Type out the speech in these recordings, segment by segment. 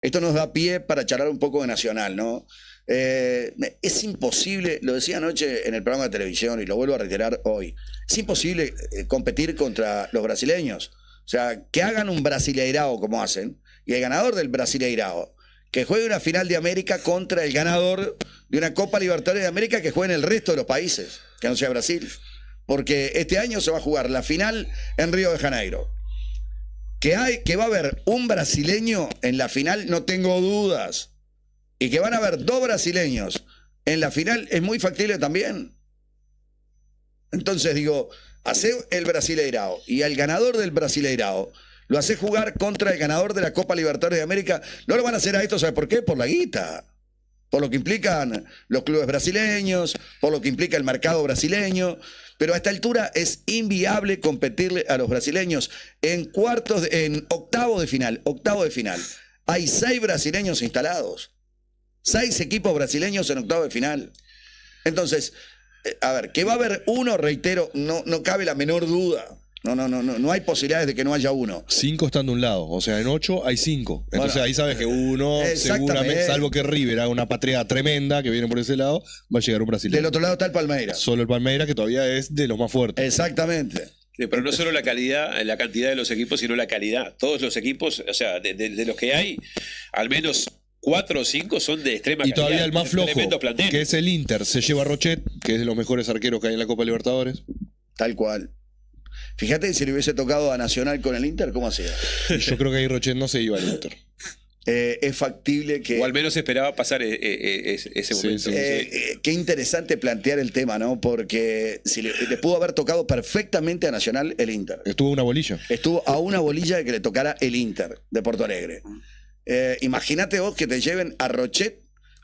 Esto nos da pie para charlar un poco de Nacional, ¿no? Eh, es imposible, lo decía anoche en el programa de televisión y lo vuelvo a reiterar hoy, es imposible eh, competir contra los brasileños. O sea, que hagan un brasileirao como hacen y el ganador del brasileirao que juegue una final de América contra el ganador de una Copa Libertadores de América que juegue en el resto de los países, que no sea Brasil. Porque este año se va a jugar la final en Río de Janeiro, que, hay, que va a haber un brasileño en la final, no tengo dudas. Y que van a haber dos brasileños en la final, es muy factible también. Entonces digo, hace el Brasileirao y al ganador del Brasileirao lo hace jugar contra el ganador de la Copa Libertadores de América. No lo van a hacer a esto, ¿sabes por qué? Por la guita por lo que implican los clubes brasileños, por lo que implica el mercado brasileño, pero a esta altura es inviable competirle a los brasileños en cuartos, en octavo de final, octavo de final. Hay seis brasileños instalados, seis equipos brasileños en octavo de final. Entonces, eh, a ver, que va a haber uno, reitero, no, no cabe la menor duda. No, no, no, no, hay posibilidades de que no haya uno. Cinco están de un lado, o sea, en ocho hay cinco. Entonces ahí sabes que eh, uno, seguramente, salvo que River una patria tremenda que viene por ese lado, va a llegar un brasileño. Del otro lado está el Palmeiras. Solo el Palmeiras que todavía es de los más fuertes. Exactamente. pero no solo la calidad, la cantidad de los equipos, sino la calidad. Todos los equipos, o sea, de, los que hay, al menos cuatro o cinco son de extrema calidad. Y todavía el más flojo, que es el Inter, se lleva a Rochet, que es de los mejores arqueros que hay en la Copa Libertadores. Tal cual. Fíjate si le hubiese tocado a Nacional con el Inter, ¿cómo hacía? Yo creo que ahí Rochet no se iba al Inter. Eh, es factible que. O al menos esperaba pasar eh, eh, ese momento. qué interesante plantear el tema, ¿no? Porque si le, pudo haber tocado perfectamente a Nacional el Inter. Estuvo a una bolilla. Estuvo a una bolilla de que le tocara el Inter de Porto Alegre. Imagínate vos que te lleven a Rochet.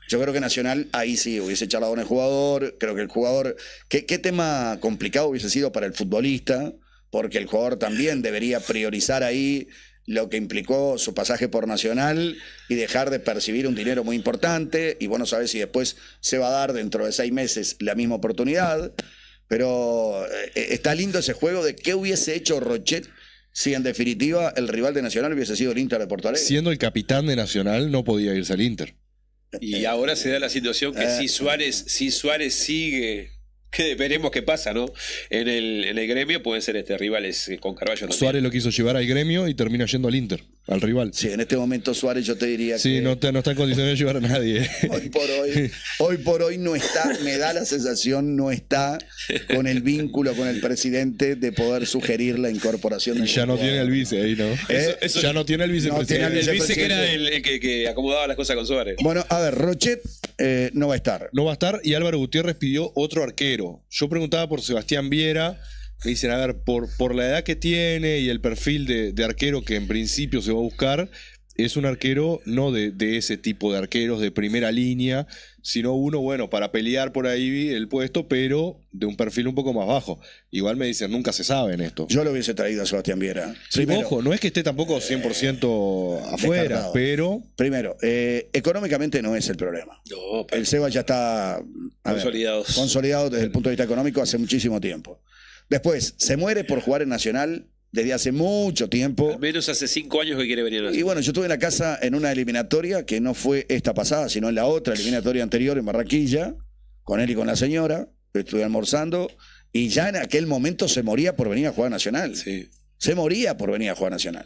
Yo creo que Nacional ahí sí hubiese charlado con el jugador. Creo que el jugador. qué tema complicado hubiese sido para el futbolista porque el jugador también debería priorizar ahí lo que implicó su pasaje por Nacional y dejar de percibir un dinero muy importante. Y bueno, sabes si después se va a dar dentro de seis meses la misma oportunidad. Pero eh, eh, está lindo ese juego de qué hubiese hecho Rochet si en definitiva el rival de Nacional hubiese sido el Inter de Porto Alegre. Siendo el capitán de Nacional no podía irse al Inter. Y ahora se da la situación que eh. si Suárez, si Suárez sigue veremos qué pasa, ¿no? En el, gremio pueden ser este, rivales con Carballo. Suárez lo quiso llevar al gremio y termina yendo al Inter al rival. Sí, en este momento Suárez yo te diría sí, que... Sí, no, está en condiciones de llevar a nadie. Hoy por hoy, hoy por hoy no está, me da la sensación, no está con el vínculo con el presidente de poder sugerir la incorporación. ya no tiene el vice ahí, ¿no? Eh, ya no tiene el vice, el, vice que era el, que, acomodaba las cosas con Suárez. Bueno, a ver, Rochet eh, no va a estar. No va a estar y Álvaro Gutiérrez pidió otro arquero. Yo preguntaba por Sebastián Viera me dicen, a ver, por, la edad que tiene y el perfil de, arquero que en principio se va a buscar, es un arquero no de, ese tipo de arqueros de primera línea, sino uno, bueno, para pelear por ahí el puesto, pero de un perfil un poco más bajo. Igual me dicen, nunca se sabe en esto. Yo lo hubiese traído a Sebastián Viera. ojo, no es que esté tampoco 100% eh, afuera, pero... Primero, eh, económicamente no es el problema. el Seba ya está... consolidado desde el punto de vista económico hace muchísimo tiempo. Después, se muere por jugar en Nacional desde hace mucho tiempo. menos hace cinco años que quiere venir. A y bueno, yo estuve en la casa en una eliminatoria que no fue esta pasada, sino en la otra eliminatoria anterior en Barranquilla, con él y con la señora. Estuve almorzando y ya en aquel momento se moría por venir a jugar Nacional. Sí. Se moría por venir a jugar Nacional.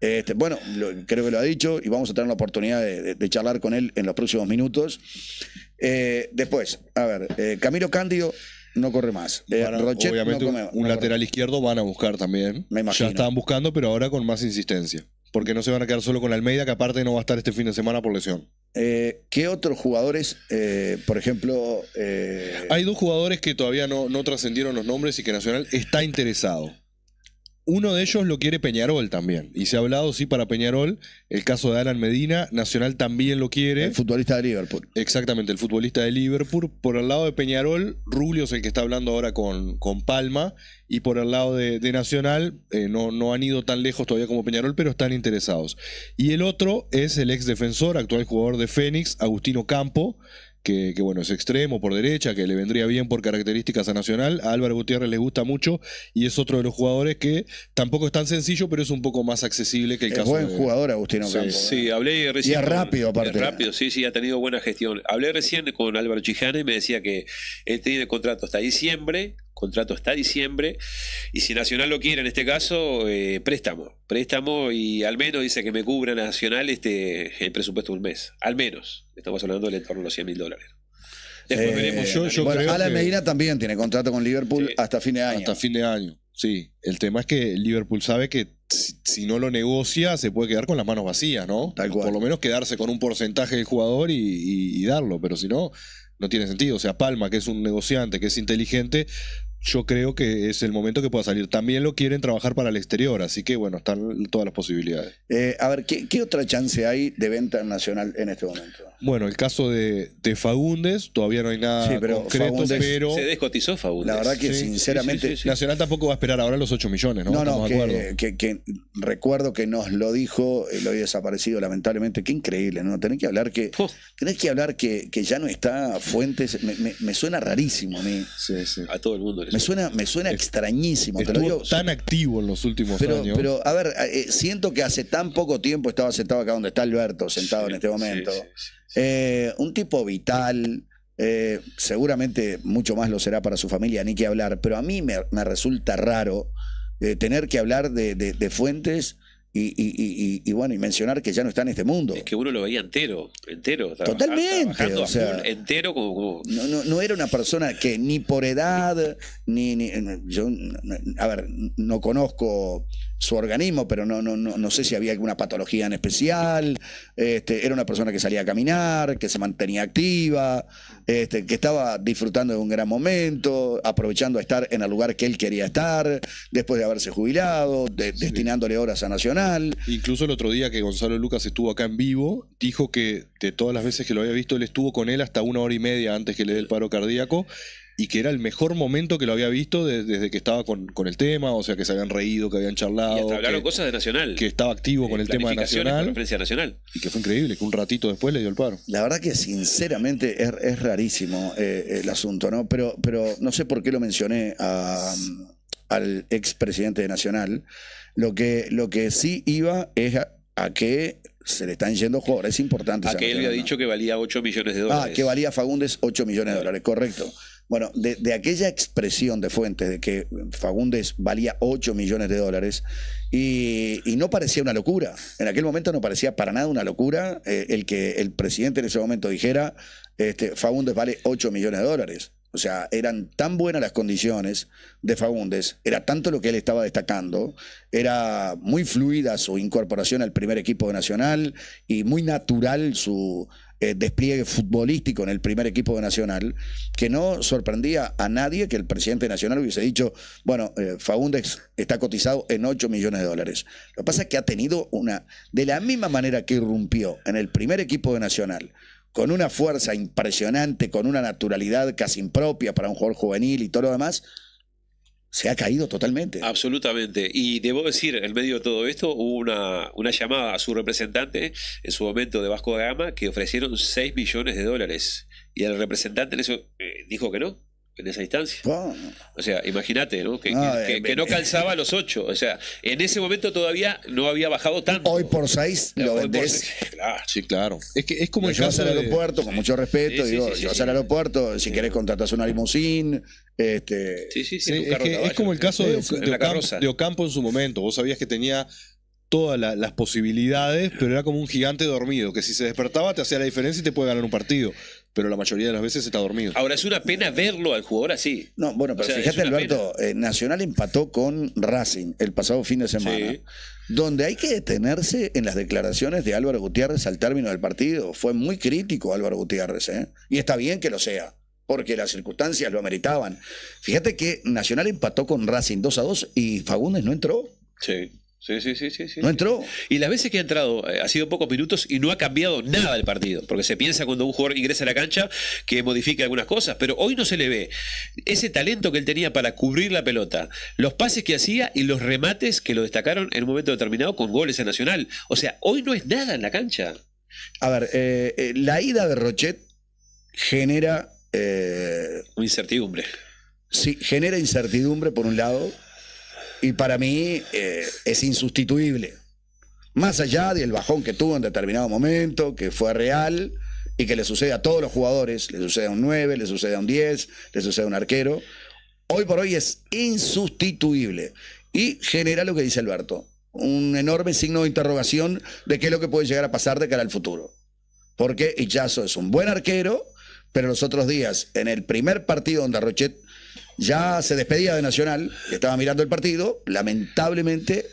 Este, bueno, creo que lo ha dicho y vamos a tener la oportunidad de, charlar con él en los próximos minutos. Eh, después, a ver, eh, Camilo Cándido no corre más. Eh, obviamente un, lateral izquierdo van a buscar también. Ya estaban buscando, pero ahora con más insistencia. Porque no se van a quedar solo con Almeida, que aparte no va a estar este fin de semana por lesión. Eh, ¿Qué otros jugadores, eh, por ejemplo... Hay dos jugadores que todavía no, no trascendieron los nombres y que Nacional está interesado uno de ellos lo quiere Peñarol también. Y se ha hablado, sí, para Peñarol, el caso de Alan Medina, Nacional también lo quiere. El futbolista de Liverpool. Exactamente, el futbolista de Liverpool. Por el lado de Peñarol, Rubio es el que está hablando ahora con, con Palma. Y por el lado de, Nacional, eh, no, no han ido tan lejos todavía como Peñarol, pero están interesados. Y el otro es el ex defensor, actual jugador de Fénix, Agustino Campo que, bueno, es extremo por derecha, que le vendría bien por características a Nacional. A Álvaro Gutiérrez le gusta mucho y es otro de los jugadores que tampoco es tan sencillo, pero es un poco más accesible que el es caso. Buen jugador, Agustín sí, Sí, ¿eh? hablé recién. Y es rápido, aparte. rápido, sí, sí, ha tenido buena gestión. Hablé recién con Álvaro chijane y me decía que él tiene contrato hasta diciembre contrato hasta diciembre. Y si Nacional lo quiere, en este caso, eh, préstamo. Préstamo y al menos dice que me cubra Nacional este, el presupuesto de un mes. Al menos. Estamos hablando del entorno de los 100 mil dólares. Después eh, veremos. Yo, Alan Medina también tiene contrato con Liverpool hasta fin de año. Hasta fin de año, sí. El tema es que Liverpool sabe que si, no lo negocia, se puede quedar con las manos vacías, ¿no? Tal Por lo menos quedarse con un porcentaje del jugador y darlo, pero si no, no tiene sentido. O sea, Palma, que es un negociante, que es inteligente, yo creo que es el momento que pueda salir. También lo quieren trabajar para el exterior, así que bueno, están todas las posibilidades. Eh, a ver, ¿qué, otra chance hay de venta nacional en este momento? Bueno, el caso de, de Fagundes, todavía no hay nada pero concreto, pero... Se descotizó Fagundes. La verdad que sinceramente... Nacional tampoco va a esperar ahora los 8 millones, ¿no? No, no, que, recuerdo que nos lo dijo, eh, lo había desaparecido lamentablemente. Qué increíble, ¿no? tenés que hablar que... Tenés que hablar que, ya no está Fuentes, me, suena rarísimo a mí. A todo el mundo le me suena, me suena extrañísimo. Estuvo tan activo en los últimos años. Pero, a ver, eh, eh, siento que hace tan poco tiempo estaba sentado acá donde está Alberto, sentado en este momento. Eh, un tipo vital. seguramente mucho más lo será para su familia, ni que hablar, pero a mí me, resulta raro tener que hablar de, de fuentes y, bueno, y mencionar que ya no está en este mundo. Es que uno lo veía entero, entero. Totalmente. entero No, era una persona que ni por edad, ni, Yo, a ver, no conozco su organismo, pero no, no, no, no sé si había alguna patología en especial. Este, era una persona que salía a caminar, que se mantenía activa. Este, que estaba disfrutando de un gran momento, aprovechando a estar en el lugar que él quería estar, después de haberse jubilado, destinándole horas a Nacional. Incluso el otro día que Gonzalo Lucas estuvo acá en vivo, dijo que de todas las veces que lo había visto, él estuvo con él hasta una hora y media antes que le dé el paro cardíaco y que era el mejor momento que lo había visto desde que estaba con, el tema, o sea, que se habían reído, que habían charlado. Y hablaron cosas de Nacional. Que estaba activo eh, con el tema de Nacional. conferencia nacional. Y que fue increíble, que un ratito después le dio el paro. La verdad que sinceramente es, rarísimo eh, el asunto, ¿no? Pero, pero no sé por qué lo mencioné al expresidente de Nacional. Lo que, lo que sí iba es a, que se le están yendo jugadores importante. A que él había dicho que valía 8 millones de dólares. Ah, que valía Fagundes 8 millones de dólares, correcto. Bueno, de, aquella expresión de Fuentes de que Fagundes valía 8 millones de dólares y, no parecía una locura. En aquel momento no parecía para nada una locura eh, el que el presidente en ese momento dijera, este, Fagundes vale 8 millones de dólares. O sea, eran tan buenas las condiciones de Fagundes, era tanto lo que él estaba destacando, era muy fluida su incorporación al primer equipo de nacional y muy natural su eh, despliegue futbolístico en el primer equipo de Nacional, que no sorprendía a nadie que el presidente Nacional hubiese dicho, bueno, eh, está cotizado en 8 millones de dólares. Lo que pasa es que ha tenido una, de la misma manera que irrumpió en el primer equipo de Nacional, con una fuerza impresionante, con una naturalidad casi impropia para un jugador juvenil y todo lo demás, se ha caído totalmente. Absolutamente. Y debo decir, en medio de todo esto, hubo una, llamada a su representante en su momento de Vasco de Gama que ofrecieron 6 millones de dólares. Y el representante eso eh, dijo que no, en esa distancia. O sea, imagínate, ¿no? Que, no eh, calzaba los ocho. O sea, en ese momento todavía no había bajado tanto. Hoy por seis lo vendés. claro. Sí, claro. Es que es como yo. al aeropuerto, con mucho respeto, digo, al aeropuerto, si querés contratás una limusín. Este... Sí, sí, sí. Es, como el caso de, Ocampo, en su momento. Vos sabías que tenía todas las posibilidades, pero era como un gigante dormido, que si se despertaba te hacía la diferencia y te puede ganar un partido pero la mayoría de las veces está dormido. Ahora es una pena verlo al jugador así. No, bueno, pero fíjate, Alberto, eh, Nacional empató con Racing el pasado fin de semana. Donde hay que detenerse en las declaraciones de Álvaro Gutiérrez al término del partido. Fue muy crítico Álvaro Gutiérrez, ¿eh? Y está bien que lo sea porque las circunstancias lo ameritaban. Fíjate que Nacional empató con Racing 2 a 2 y Fagundes no entró. Sí. Sí, sí, sí, sí, No entró. Y las veces que ha entrado eh, ha sido pocos minutos y no ha cambiado nada el partido. Porque se piensa cuando un jugador ingresa a la cancha que modifica algunas cosas, pero hoy no se le ve ese talento que él tenía para cubrir la pelota, los pases que hacía y los remates que lo destacaron en un momento determinado con goles en Nacional. O sea, hoy no es nada en la cancha. A ver, eh, eh, la ida de Rochet genera. incertidumbre. Sí, genera incertidumbre por un lado y para mí eh, es insustituible. Más allá del bajón que tuvo en determinado momento, que fue real y que le sucede a todos los jugadores, le sucede a un 9, le sucede a un 10, le sucede a un arquero, hoy por hoy es insustituible y genera lo que dice Alberto, un enorme signo de interrogación de qué es lo que puede llegar a pasar de cara al futuro. Porque Ichazo es un buen arquero, pero los otros días, en el primer partido donde Rochet ya se despedía de Nacional, estaba mirando el partido, lamentablemente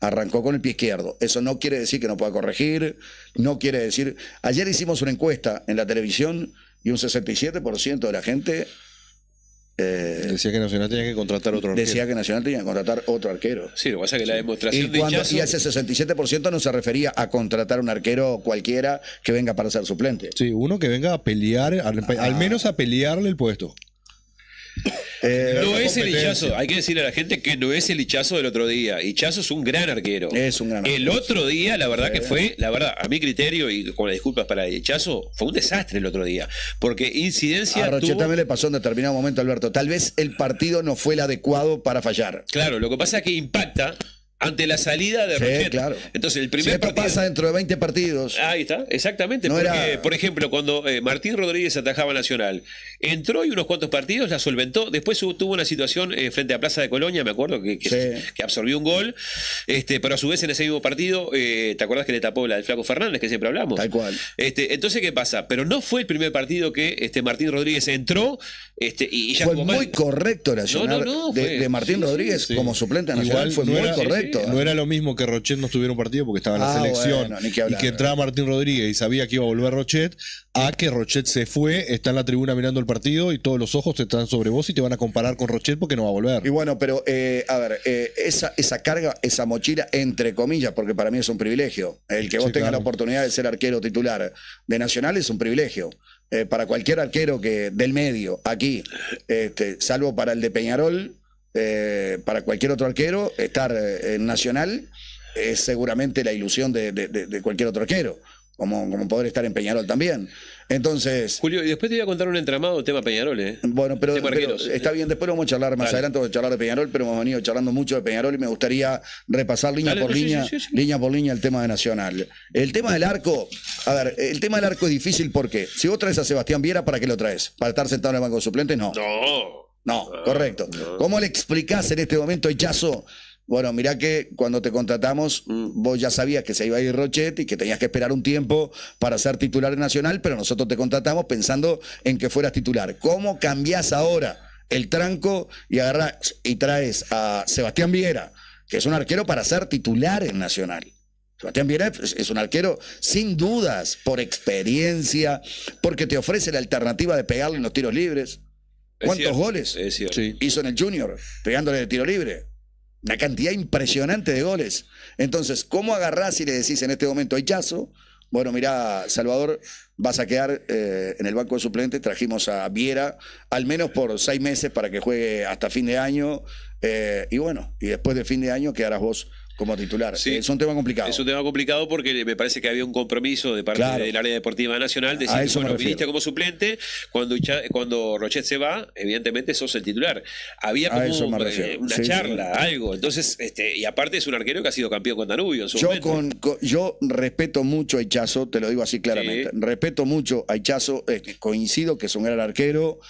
arrancó con el pie izquierdo. Eso no quiere decir que no pueda corregir, no quiere decir... Ayer hicimos una encuesta en la televisión y un 67% de la gente... Eh, decía que Nacional tenía que contratar otro arquero. Decía que Nacional tenía que contratar otro arquero. Sí, lo que pasa es que la demostración y, y ese 67% no se refería a contratar un arquero cualquiera que venga para ser suplente. Sí, uno que venga a pelear, al ah. menos a pelearle el puesto. Eh, no es el Hichazo, hay que decirle a la gente que no es el Hichazo del otro día. Hichazo es un gran arquero. Es un gran arquero. El otro día, la verdad que fue, la verdad, a mi criterio y con las disculpas para el Hichazo, fue un desastre el otro día. Porque incidencia. A también le pasó en determinado momento, Alberto. Tal vez el partido no fue el adecuado para fallar. Claro, lo que pasa es que impacta ante la salida de sí, Claro. Entonces, el primer pasa dentro de 20 partidos. Ahí está, exactamente. porque, Por ejemplo, cuando eh, Martín Rodríguez atajaba Nacional Entró y unos cuantos partidos, la solventó. Después tuvo una situación eh, frente a Plaza de Colonia, me acuerdo, que, absorbió un gol. Este, pero a su vez en ese mismo partido, eh, ¿te acuerdas que le tapó la del Flaco Fernández, que siempre hablamos? Tal cual. Este, entonces, ¿qué pasa? Pero no fue el primer partido que este, Martín Rodríguez entró este, y, Fue muy correcto la no, de, Martín Rodríguez como suplente nacional. Igual, fue muy correcto. No era lo mismo que Rochet no estuviera un partido porque estaba en la ah, selección y que entraba Martín Rodríguez y sabía que iba a volver Rochet a que Rochet se fue, está en la tribuna mirando el partido y todos los ojos están sobre vos y te van a comparar con Rochet porque no va a volver. Y bueno, pero eh, a ver, eh, esa, esa carga, esa mochila, entre comillas, porque para mí es un privilegio. El que vos tengas la oportunidad de ser arquero titular de Nacional es un privilegio. Eh, para cualquier arquero que del medio, aquí, este, salvo para el de Peñarol, para cualquier otro arquero, estar en Nacional es seguramente la ilusión de cualquier otro arquero como, poder estar en Peñarol también. Entonces. Julio, y después te voy a contar un entramado tema Peñarol, ¿eh? Bueno, pero, está bien, después vamos a charlar más adelante, vamos a charlar de Peñarol, pero hemos venido charlando mucho de Peñarol y me gustaría repasar línea por línea, línea por línea el tema de Nacional. El tema del arco, a ver, el tema del arco es difícil porque si vos traes a Sebastián Viera, ¿para qué lo traes? ¿Para estar sentado en el banco de suplentes? No. No. No, correcto. ¿Cómo le explicás en este momento, hechazo? bueno, mira que cuando te contratamos, mm. vos ya sabías que se iba a ir Rochet y que tenías que esperar un tiempo para ser titular en nacional, pero nosotros te contratamos pensando en que fueras titular. ¿Cómo cambiás ahora el tranco y agarras y traes a Sebastián Viera, que es un arquero para ser titular en Nacional? Sebastián Viera es un arquero sin dudas, por experiencia, porque te ofrece la alternativa de pegarle en los tiros libres. ¿Cuántos goles hizo en el Junior pegándole de tiro libre? Una cantidad impresionante de goles. Entonces, ¿cómo agarrás y le decís en este momento hay chazo? Bueno, mirá, Salvador, vas a quedar eh, en el banco de suplentes. Trajimos a Viera, al menos por seis meses, para que juegue hasta fin de año. Eh, y bueno, y después de fin de año quedarás vos como titular. Sí. Es un tema complicado. Es un tema complicado porque me parece que había un compromiso de parte del área deportiva nacional de decir, bueno, viniste como suplente, cuando, cuando Rochet se va, evidentemente sos el titular. Había como eh, una charla, algo. Entonces, este, y aparte es un arquero que ha sido campeón con Danubio yo yo respeto mucho a Hichazo, te lo digo así claramente. Respeto mucho a Hichazo, este, coincido que es un gran arquero,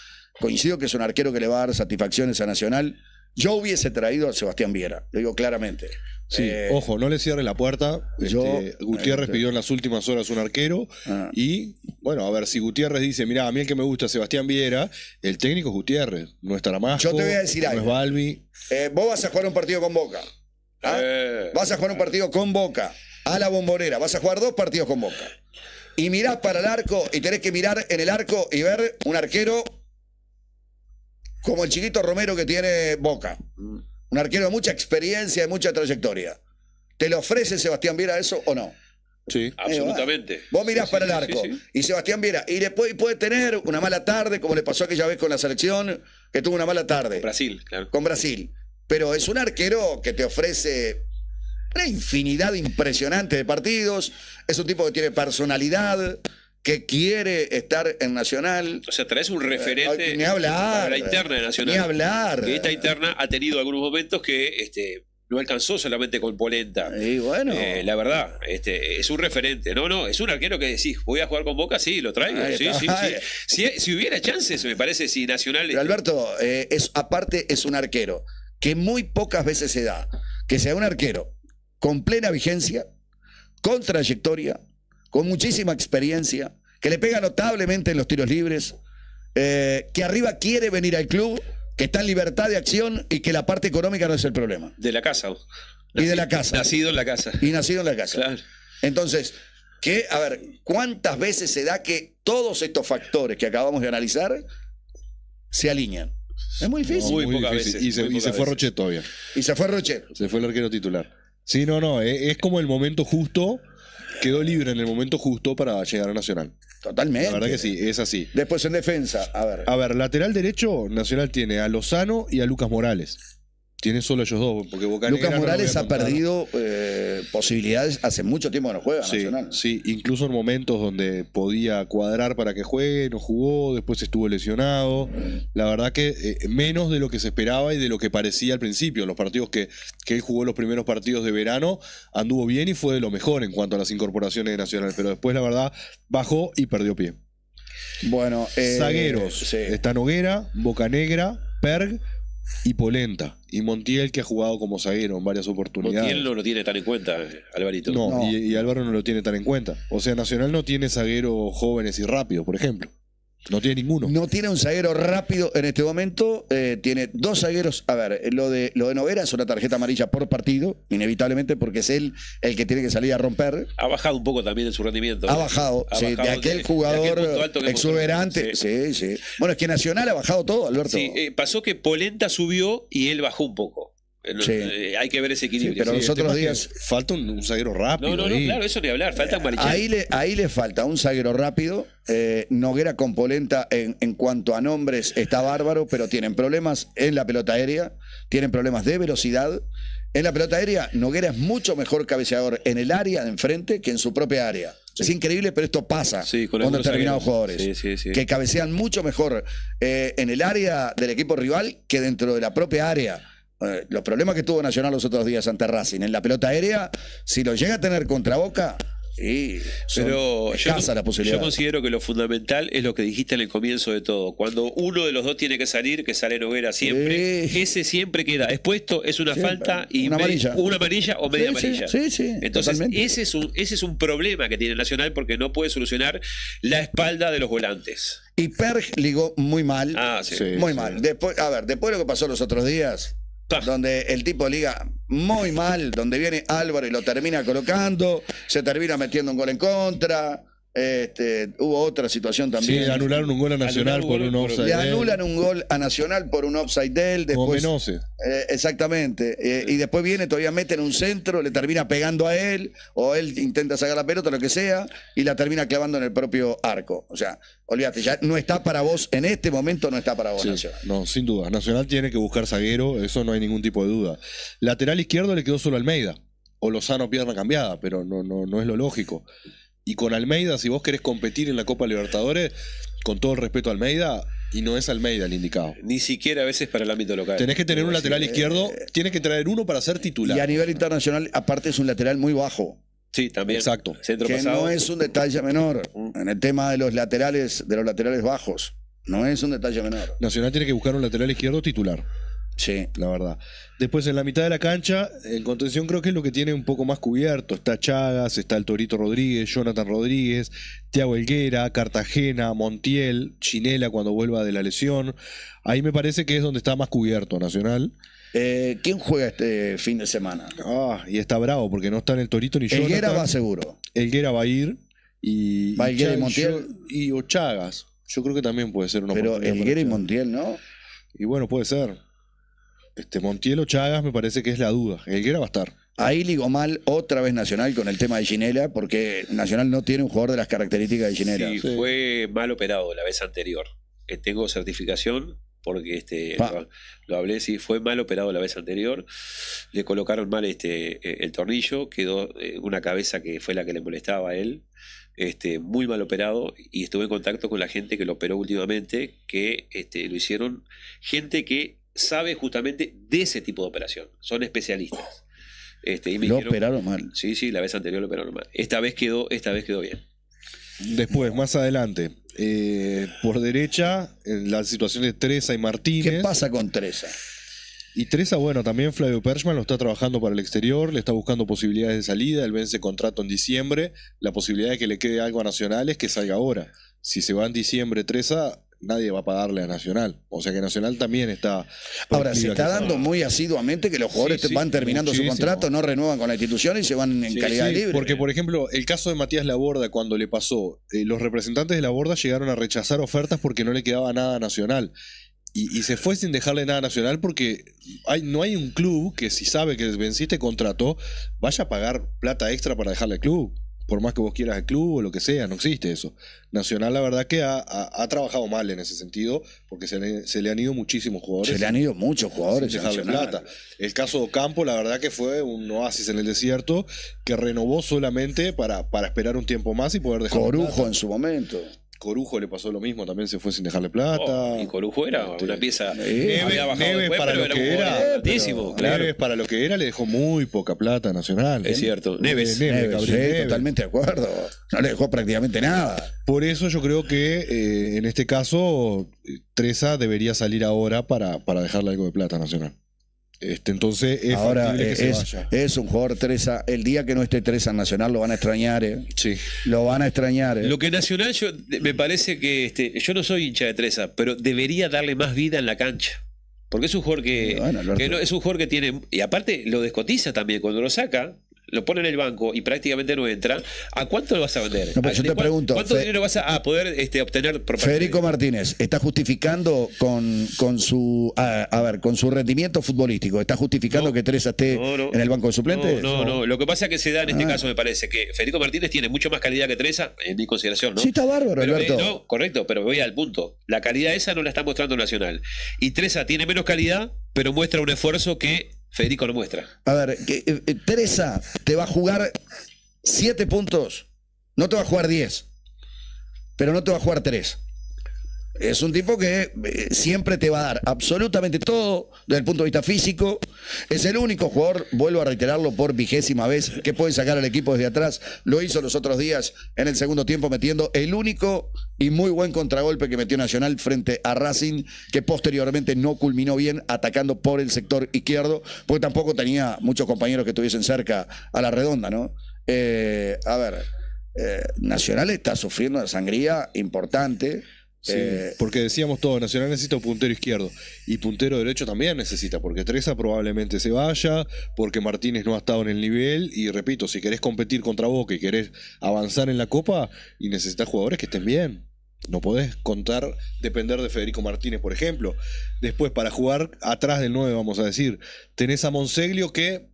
coincido que es un arquero que le va a dar satisfacciones a Nacional. Yo hubiese traído a Sebastián Viera, lo digo claramente. Sí, eh, ojo, no le cierre la puerta. Yo, este, Gutiérrez pidió en las últimas horas un arquero. Ah. Y bueno, a ver, si Gutiérrez dice, mira, a mí el que me gusta, Sebastián Viera, el técnico es Gutiérrez, no la más. Yo te voy a decir eh, vos vas a jugar un partido con Boca. ¿ah? Eh. Vas a jugar un partido con Boca. A la bombonera. Vas a jugar dos partidos con Boca. Y mirás para el arco y tenés que mirar en el arco y ver un arquero como el chiquito Romero que tiene Boca. Mm. Un arquero de mucha experiencia y mucha trayectoria. ¿Te lo ofrece Sebastián Viera eso o no? Sí, eh, absolutamente. vos mirás para el arco y Sebastián Viera, y después puede tener una mala tarde, como le pasó aquella vez con la selección, que tuvo una mala tarde. Con Brasil, claro. Con Brasil. Pero es un arquero que te ofrece una infinidad impresionante de partidos, es un tipo que tiene personalidad, que quiere estar en Nacional. O sea, traes un eh, referente. ni hablar. A la interna de Nacional. Ni hablar. Y esta interna ha tenido algunos momentos que este, no alcanzó solamente con Polenta. Y bueno. Eh, la verdad, este, es un referente. No, no, es un arquero que decís, voy a jugar con Boca, sí, lo traigo. Sí, sí, sí. Si, hubiera chances, me parece, si Nacional. Pero este Alberto, eh, es, aparte es un arquero que muy pocas veces se da. Que sea un arquero con plena vigencia, con trayectoria, con muchísima experiencia, que le pega notablemente en los tiros libres, eh, que arriba quiere venir al club, que está en libertad de acción y que la parte económica no es el problema. De la casa. Y de la casa. Nacido en la casa. Y nacido en la casa. Entonces, a ver, ¿cuántas veces se da que todos estos factores que acabamos de analizar se alinean? Es muy difícil. muy, pocas veces. Y se, fue Rochet todavía. Y se fue Rochet. Se fue el arquero titular. Sí, no, no, eh, es como el momento justo quedó libre en el momento justo para llegar a Nacional. Totalmente. La verdad que sí, es así. Después en defensa, a ver. A ver, lateral derecho, Nacional tiene a Lozano y a Lucas Morales. Tiene solo ellos dos, porque Boca Lucas Morales ha perdido eh, posibilidades hace mucho tiempo que no juega sí, Nacional. Sí, incluso en momentos donde podía cuadrar para que juegue, no jugó, después estuvo lesionado. La verdad que eh, menos de lo que se esperaba y de lo que parecía al principio. Los partidos que, que él jugó los primeros partidos de verano anduvo bien y fue de lo mejor en cuanto a las incorporaciones nacionales pero después la verdad bajó y perdió pie. Bueno, eh, Zagueros, sí. está Noguera, Boca Negra, Perg y Polenta. Y Montiel, que ha jugado como zaguero en varias oportunidades. Montiel no lo tiene tan en cuenta, Alvarito. No, Y, y, Álvaro no lo tiene tan en cuenta. O sea, Nacional no tiene zagueros jóvenes y rápidos, por ejemplo. No tiene ninguno. No tiene un zaguero rápido en este momento. Eh, tiene dos zagueros. A ver, lo de, lo de Novera es una tarjeta amarilla por partido, inevitablemente, porque es él el que tiene que salir a romper. Ha bajado un poco también en su rendimiento. Ha ¿eh? bajado, sí, de aquel jugador exuberante. Sí. sí. Bueno, es que Nacional ha bajado todo, Alberto. Sí, eh, pasó que Polenta subió y él bajó un poco. Eh, eh, hay que ver ese equilibrio. pero los otros días falta un, zaguero rápido. No, no, claro, eso ni hablar. Falta eh, un ahí le, ahí le falta un zaguero rápido. Noguera con Polenta en, cuanto a nombres está bárbaro, pero tienen problemas en la pelota aérea, tienen problemas de velocidad. En la pelota aérea, Noguera es mucho mejor cabeceador en el área de enfrente que en su propia área. Es increíble, pero esto pasa con, determinados jugadores que cabecean mucho mejor en el área del equipo rival que dentro de la propia área. Eh, los problemas que tuvo Nacional los otros días ante Racing en la pelota aérea, si lo llega a tener contra Boca, Sí, pero yo, la posibilidad. yo considero que lo fundamental es lo que dijiste en el comienzo de todo. Cuando uno de los dos tiene que salir, que sale Noguera siempre, ese siempre queda expuesto, es una falta y una amarilla. o media amarilla. Entonces, ese es, un, ese es un problema que tiene Nacional porque no puede solucionar la espalda de los volantes. Y Perg ligó muy mal. Ah, muy mal. Después, a ver, después de lo que pasó los otros días, donde el tipo liga muy mal, donde viene Álvaro y lo termina colocando, se termina metiendo un gol en contra. Este, hubo otra situación también. Sí, anularon un gol a Nacional por un offside. Le anulan un gol a Nacional por un offside de él. Después, eh, exactamente. Eh, y después viene, todavía mete en un centro, le termina pegando a él, o él intenta sacar la pelota, lo que sea, y la termina clavando en el propio arco. O sea, olvídate, ya no está para vos, en este momento no está para vos No, sin duda. Nacional tiene que buscar zaguero, eso no hay ningún tipo de duda. Lateral izquierdo le quedó solo Almeida. O Lozano pierna cambiada, pero no, no, no es lo lógico. Y con Almeida, si vos querés competir en la Copa Libertadores, con todo el respeto a Almeida, y no es Almeida el indicado. Ni siquiera a veces para el ámbito local. Tenés que tener un lateral izquierdo, eh, eh, tienes que traer uno para ser titular. Y a nivel internacional, aparte es un lateral muy bajo. Sí, también. Exacto. que no es un detalle menor en el tema de los laterales, de los laterales bajos. No es un detalle menor. Nacional tiene que buscar un lateral izquierdo titular. Sí, la verdad. Después en la mitad de la cancha, en contención creo que es lo que tiene un poco más cubierto. Está Chagas, está el Torito Rodríguez, Jonathan Rodríguez, Tiago Elguera Cartagena, Montiel, Chinela cuando vuelva de la lesión. Ahí me parece que es donde está más cubierto Nacional. Eh, ¿Quién juega este fin de semana? Ah, y está bravo porque no está en el Torito ni Jonathan. va seguro. Elguera va a ir. Y, va y, y Montiel. Y, Ochagas. Yo creo que también puede ser uno Pero Elguera y Montiel, ¿no? Y bueno, puede ser. Este Montiel o Chagas me parece que es la duda. ¿El va a estar. Ahí ligó mal otra vez Nacional con el tema de Ginela, porque Nacional no tiene un jugador de las características de Ginela. Sí, fue mal operado la vez anterior. Eh, tengo certificación porque este, lo, hablé, sí, fue mal operado la vez anterior. Le colocaron mal este, eh, el tornillo, quedó eh, una cabeza que fue la que le molestaba a él. Este, muy mal operado y estuve en contacto con la gente que lo operó últimamente, que este, lo hicieron gente que sabe justamente de ese tipo de operación. Son especialistas. Este, lo operaron mal. Sí, sí, la vez anterior lo operaron mal. Esta vez quedó, esta vez quedó bien. Después, más adelante, eh, por derecha, en la situación de Teresa y Martínez. ¿Qué pasa con Tresa? Y Tresa, bueno, también Flavio Perchman lo está trabajando para el exterior, le está buscando posibilidades de salida, él vence contrato en diciembre, la posibilidad de que le quede algo a Nacional es que salga ahora. Si se va en diciembre Teresa, nadie va a pagarle a Nacional. O sea que Nacional también está. Ahora, se está dando muy asiduamente que los jugadores van terminando su contrato, no renuevan con la institución y se van en calidad libre. Porque, por ejemplo, el caso de Matías Laborda, cuando le pasó, eh, los representantes de Laborda llegaron a rechazar ofertas porque no le quedaba nada a Nacional. Y, se fue sin dejarle nada a Nacional porque hay, no hay un club que si sabe que venciste contrato, vaya a pagar plata extra para dejarle al club por más que vos quieras el club o lo que sea, no existe eso. Nacional, la verdad que ha, trabajado mal en ese sentido, porque se le, han ido muchísimos jugadores. Se le han ido muchos jugadores. plata. El caso de Ocampo, la verdad que fue un oasis en el desierto que renovó solamente para, para esperar un tiempo más y poder dejar. Corujo en su momento. Corujo le pasó lo mismo, también se fue sin dejarle plata. Oh, y Corujo era este, una pieza. Eh, Neves, para lo que era. para lo que era le dejó muy poca plata Nacional. Es ¿eh? cierto. Eh, Neves. totalmente de acuerdo. No le dejó prácticamente nada. Por eso yo creo que en este caso Tresa debería salir ahora para, para dejarle algo de plata Nacional. Este, entonces es Ahora es, un jugador Treza. El día que no esté Treza Nacional lo van a extrañar. Eh. Lo van a extrañar. Eh. Lo que Nacional yo, me parece que este, yo no soy hincha de Treza, pero debería darle más vida en la cancha. Porque es un jugador que, no, es un jugador que tiene. Y aparte lo descotiza también. Cuando lo saca, lo pone en el banco y prácticamente no entra, ¿a cuánto lo vas a vender? Pues yo te pregunto. ¿Cuánto dinero vas a, poder este, obtener por Federico Martínez, ¿está justificando con, con su a, ver, con su rendimiento futbolístico? ¿Está justificando que Teresa esté en el banco de suplentes? No, no, Lo que pasa es que se da en este ah. caso, me parece, que Federico Martínez tiene mucho más calidad que Teresa, en mi consideración, ¿no? Sí, está bárbaro, Alberto. Eh, correcto, pero voy al punto. La calidad esa no la está mostrando Nacional. Y Teresa tiene menos calidad, pero muestra un esfuerzo que Federico lo muestra. A ver, que, eh, eh, Teresa te va a jugar 7 puntos. No te va a jugar 10. Pero no te va a jugar 3. Es un tipo que eh, siempre te va a dar absolutamente todo desde el punto de vista físico. Es el único jugador, vuelvo a reiterarlo por vigésima vez, que puede sacar al equipo desde atrás. Lo hizo los otros días en el segundo tiempo metiendo el único y muy buen contragolpe que metió Nacional frente a Racing, que posteriormente no culminó bien atacando por el sector izquierdo, porque tampoco tenía muchos compañeros que estuviesen cerca a la redonda, ¿no? Eh, a ver, eh, Nacional está sufriendo una sangría importante. Sí, eh, porque decíamos todos, Nacional necesita puntero izquierdo y puntero derecho también necesita, porque Treza probablemente se vaya, porque Martínez no ha estado en el nivel y repito, si querés competir contra Boca y querés avanzar en la Copa y necesitas jugadores que estén bien. No podés contar, depender de Federico Martínez, por ejemplo. Después, para jugar atrás del 9, vamos a decir, tenés a Monseglio que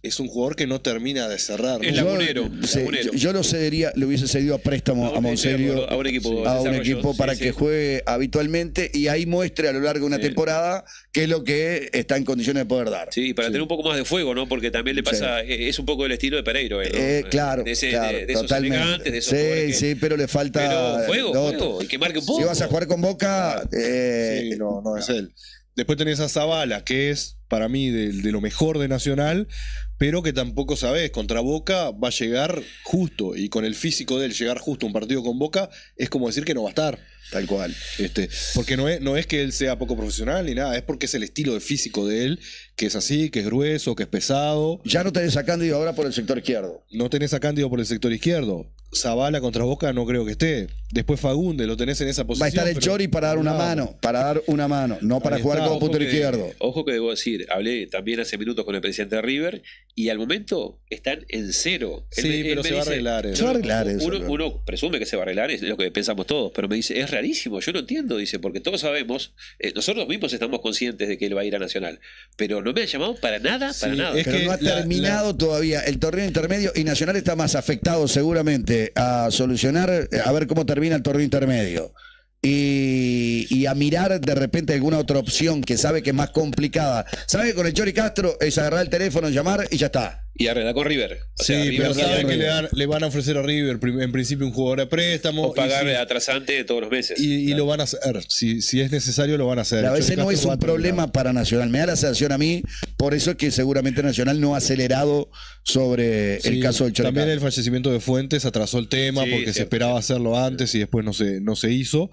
es un jugador que no termina de cerrar. El lagunero. yo, lo cedería, le hubiese cedido a préstamo a, Monserio. A un equipo. para que juegue habitualmente y ahí muestre a lo largo de una temporada qué es lo que está en condiciones de poder dar. Sí, para tener un poco más de fuego, ¿no? Porque también le pasa, es un poco el estilo de Pereiro. ¿eh? Eh, claro, de, esos totalmente. sí, sí, pero le falta. Pero fuego, y que marque un poco. Si vas a jugar con Boca, eh, no, no es él. Después tenés a Zabala que es para mí de, lo mejor de Nacional, pero que tampoco sabes, contra Boca va a llegar justo, y con el físico de él llegar justo un partido con Boca es como decir que no va a estar, tal cual. Este, porque no es, no es que él sea poco profesional ni nada, es porque es el estilo de físico de él, que es así, que es grueso, que es pesado. Ya no tenés a Cándido ahora por el sector izquierdo. No tenés a Cándido por el sector izquierdo. Zavala contra Boca no creo que esté. Después Fagunde, lo tenés en esa posición. Va a estar el Chori para dar una mano, para dar una mano, no para jugar como punto izquierdo. Ojo que debo decir, hablé también hace minutos con el presidente River y al momento están en cero. sí, pero se, arreglar, va a arreglar Uno, presume que se va a arreglar, es lo que pensamos todos, pero me dice, es rarísimo, yo no entiendo, dice, porque todos sabemos, eh, nosotros mismos estamos conscientes de que él va a ir a Nacional, pero no me ha llamado para nada, para nada. Es que no ha terminado todavía el torneo intermedio y Nacional está más afectado seguramente a solucionar, eh, a ver cómo termina el torneo intermedio. Y, y, a mirar de repente alguna otra opción que sabe que es más complicada. Sabe que con el Chori Castro es agarrar el teléfono, llamar y ya está y arreglar con River. sí, pero saben que le, van a ofrecer a River en principio un jugador a préstamo. O pagar atrasante todos los meses. Y, lo van a hacer. Si, si, es necesario, lo van a hacer. a veces no es un problema para Nacional. Me da la sensación a mí, por eso es que seguramente Nacional no ha acelerado sobre el caso del También el fallecimiento de Fuentes atrasó el tema porque se esperaba hacerlo antes y después no se, no se hizo.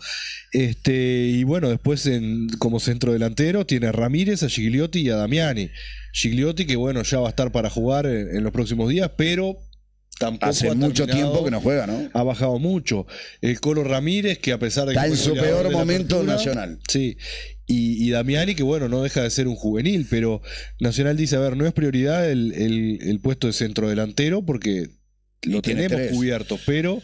Este, y bueno, después como centro delantero tiene a Ramírez, a Gigliotti y a Damiani. Gigliotti, que bueno, ya va a estar para jugar en, los próximos días, pero tampoco. Hace mucho tiempo que no juega, ¿no? Ha bajado mucho. El Colo Ramírez, que a pesar de que. Está en su peor momento nacional. Sí. Y, y, Damiani, que bueno, no deja de ser un juvenil, pero Nacional dice: a ver, no es prioridad el, puesto de centrodelantero, porque lo tenemos cubierto, pero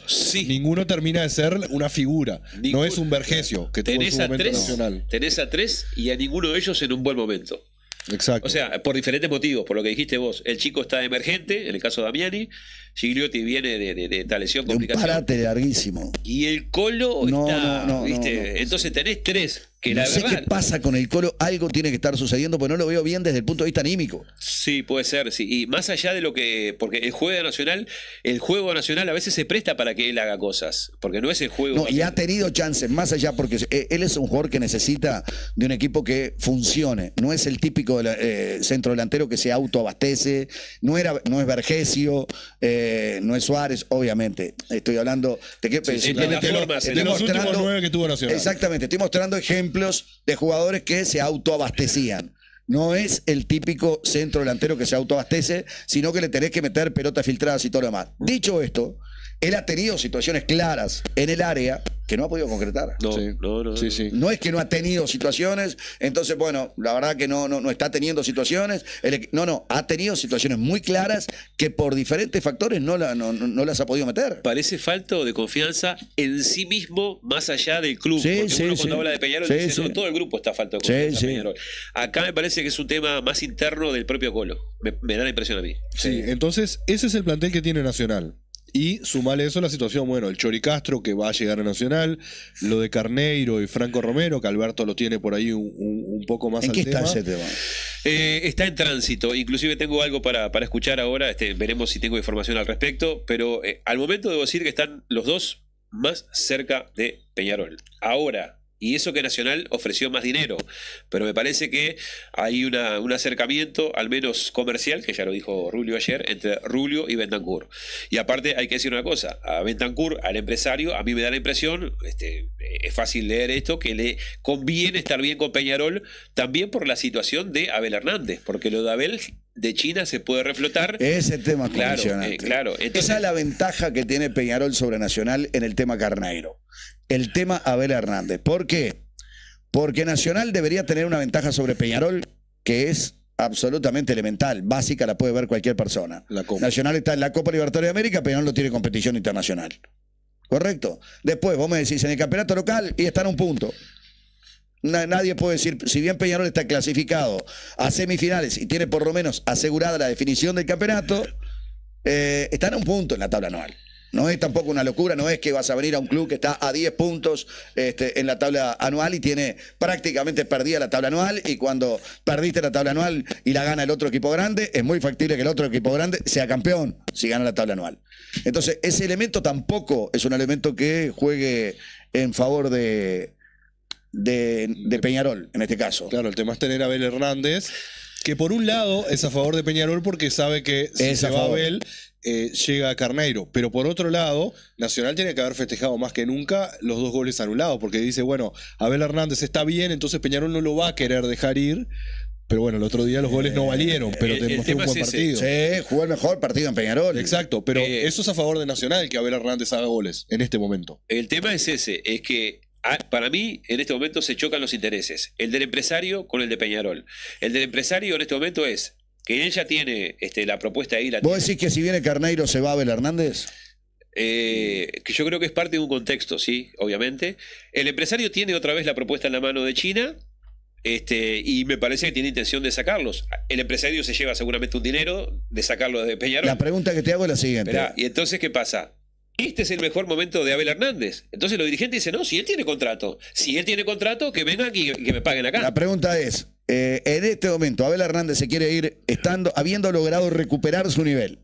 ninguno termina de ser una figura. no es un Vergesio que tenés nacional. Tenés a tres y a ninguno de ellos en un buen momento. Exacto. O sea, por diferentes motivos, por lo que dijiste vos. El chico está emergente, en el caso de Damiani. Gigliotti viene de, de, de esta lesión complicada. Un parate larguísimo. Y el Colo está. Entonces tenés tres no sé qué pasa con el Colo, algo tiene que estar sucediendo, pues no lo veo bien desde el punto de vista anímico. Sí, puede ser, sí. Y más allá de lo que. Porque el juego nacional, el juego nacional a veces se presta para que él haga cosas. Porque no es el juego. No, y ha tenido chances, más allá, porque eh, él es un jugador que necesita de un equipo que funcione. No es el típico centrodelantero eh, centro delantero que se autoabastece. No, era, no es Vergesio, eh, no es Suárez, obviamente. Estoy hablando. de qué de los últimos nueve que tuvo Nacional. Exactamente, estoy mostrando ejemplos de jugadores que se autoabastecían. No es el típico centro delantero que se autoabastece, sino que le tenés que meter pelotas filtradas y todo lo demás. Dicho esto, él ha tenido situaciones claras en el área que no ha podido concretar. No, es que no ha tenido situaciones, entonces, bueno, la verdad que no, no, no está teniendo situaciones. no, no, ha tenido situaciones muy claras que por diferentes factores no, la, no, las ha podido meter. Parece falta de confianza en sí mismo, más allá del club. Porque cuando habla de Peñarol todo el grupo está falto de confianza. Acá me parece que es un tema más interno del propio Colo. Me, me da la impresión a mí. Sí, entonces, ese es el plantel que tiene Nacional. Y sumale eso a la situación, bueno, el Chori Castro que va a llegar a Nacional, lo de Carneiro y Franco Romero, que Alberto lo tiene por ahí un, poco más ¿En qué está eh, está en tránsito, inclusive tengo algo para, para escuchar ahora, este, veremos si tengo información al respecto, pero eh, al momento debo decir que están los dos más cerca de Peñarol. Ahora, y eso que Nacional ofreció más dinero. Pero me parece que hay un acercamiento, al menos comercial, que ya lo dijo Rulio ayer, entre Rulio y Bentancur. Y aparte hay que decir una cosa, a Bentancur, al empresario, a mí me da la impresión, este, es fácil leer esto, que le conviene estar bien con Peñarol, también por la situación de Abel Hernández, porque lo de Abel de China se puede reflotar. Ese tema es claro, eh, Esa es la ventaja que tiene Peñarol sobre Nacional en el tema Carneiro. El tema Abel Hernández. ¿Por qué? Porque Nacional debería tener una ventaja sobre Peñarol que es absolutamente elemental, básica, la puede ver cualquier persona. Nacional está en la Copa Libertadores de América, Peñarol no tiene competición internacional. Correcto. Después vos me decís en el campeonato local y está en un punto. Nadie puede decir, si bien Peñarol está clasificado a semifinales y tiene por lo menos asegurada la definición del campeonato, eh, están a un punto en la tabla anual. No es tampoco una locura, no es que vas a venir a un club que está a 10 puntos este, en la tabla anual y tiene prácticamente perdida la tabla anual y cuando perdiste la tabla anual y la gana el otro equipo grande, es muy factible que el otro equipo grande sea campeón si gana la tabla anual. Entonces, ese elemento tampoco es un elemento que juegue en favor de, de, Peñarol, en este caso. Claro, el tema es tener a Abel Hernández, que por un lado es a favor de Peñarol porque sabe que si se va Abel, eh, llega a Carneiro. Pero por otro lado, Nacional tiene que haber festejado más que nunca los dos goles anulados, porque dice, bueno, Abel Hernández está bien, entonces Peñarol no lo va a querer dejar ir. Pero bueno, el otro día los goles no eh, valieron, pero tenemos un buen partido. Sí, jugó el mejor partido en Peñarol. Exacto, pero eh, eso es a favor de Nacional, que Abel Hernández haga goles en este momento. El tema es ese, es que Ah, para mí, en este momento se chocan los intereses. El del empresario con el de Peñarol. El del empresario en este momento es que él ya tiene este, la propuesta ahí. La ¿Vos decís que si viene Carneiro se va a Abel Hernández? Eh, que yo creo que es parte de un contexto, sí, obviamente. El empresario tiene otra vez la propuesta en la mano de China. Este, y me parece que tiene intención de sacarlos. El empresario se lleva seguramente un dinero de sacarlos de Peñarol. La pregunta que te hago es la siguiente. y entonces, ¿qué pasa? este es el mejor momento de Abel Hernández. Entonces los dirigentes dicen, no, si él tiene contrato, si él tiene contrato, que venga aquí y que me paguen acá. La pregunta es, eh, en este momento Abel Hernández se quiere ir estando, habiendo logrado recuperar su nivel.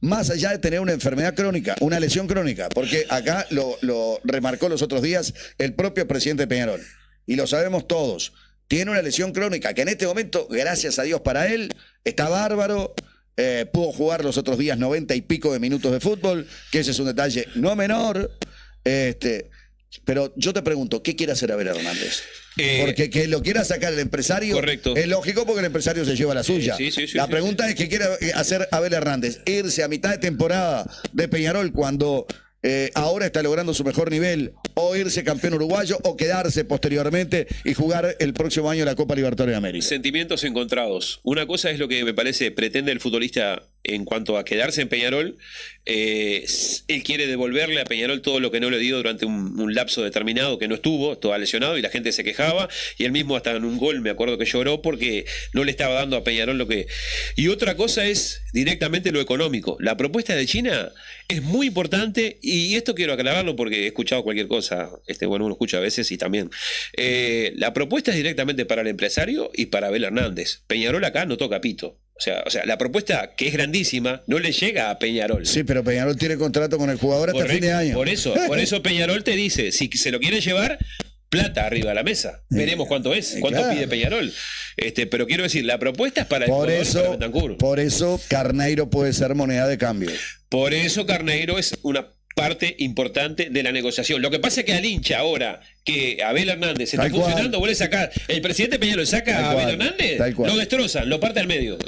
Más allá de tener una enfermedad crónica, una lesión crónica, porque acá lo remarcó los otros días el propio presidente Peñarol, y lo sabemos todos, tiene una lesión crónica que en este momento, gracias a Dios para él, está bárbaro, eh, pudo jugar los otros días 90 y pico de minutos de fútbol, que ese es un detalle no menor. Este, pero yo te pregunto, ¿qué quiere hacer Abel Hernández? Eh, porque que lo quiera sacar el empresario correcto. es lógico porque el empresario se lleva la suya. la pregunta es ¿qué quiere hacer Abel Hernández, irse a mitad de temporada de Peñarol cuando eh, ahora está logrando su mejor nivel, o irse campeón uruguayo, o quedarse posteriormente y jugar el próximo año la Copa Libertadores de América. Sentimientos encontrados. Una cosa es lo que me parece pretende el futbolista en cuanto a quedarse en Peñarol. Eh, él quiere devolverle a Peñarol todo lo que no le dio durante un, lapso determinado que no estuvo, estaba lesionado y la gente se quejaba. Y él mismo, hasta en un gol, me acuerdo que lloró porque no le estaba dando a Peñarol lo que. Y otra cosa es directamente lo económico. La propuesta de China es muy importante y esto quiero aclararlo porque he escuchado cualquier cosa. Este, bueno, uno escucha a veces y también. Eh, la propuesta es directamente para el empresario y para Abel Hernández. Peñarol acá no toca pito. O sea, o sea, la propuesta, que es grandísima, no le llega a Peñarol. Sí, pero Peñarol tiene contrato con el jugador hasta fin de año. Por eso, por eso Peñarol te dice, si se lo quiere llevar, plata arriba de la mesa. Eh, Veremos cuánto es, eh, cuánto pide Peñarol. Este, pero quiero decir, la propuesta es para el por eso, Por eso Carneiro puede ser moneda de cambio. Por eso Carneiro es una parte importante de la negociación. Lo que pasa es que al hincha ahora que Abel Hernández está funcionando, vuelve a sacar. El presidente Peñarol saca a Abel Hernández, lo destrozan, lo parte al medio.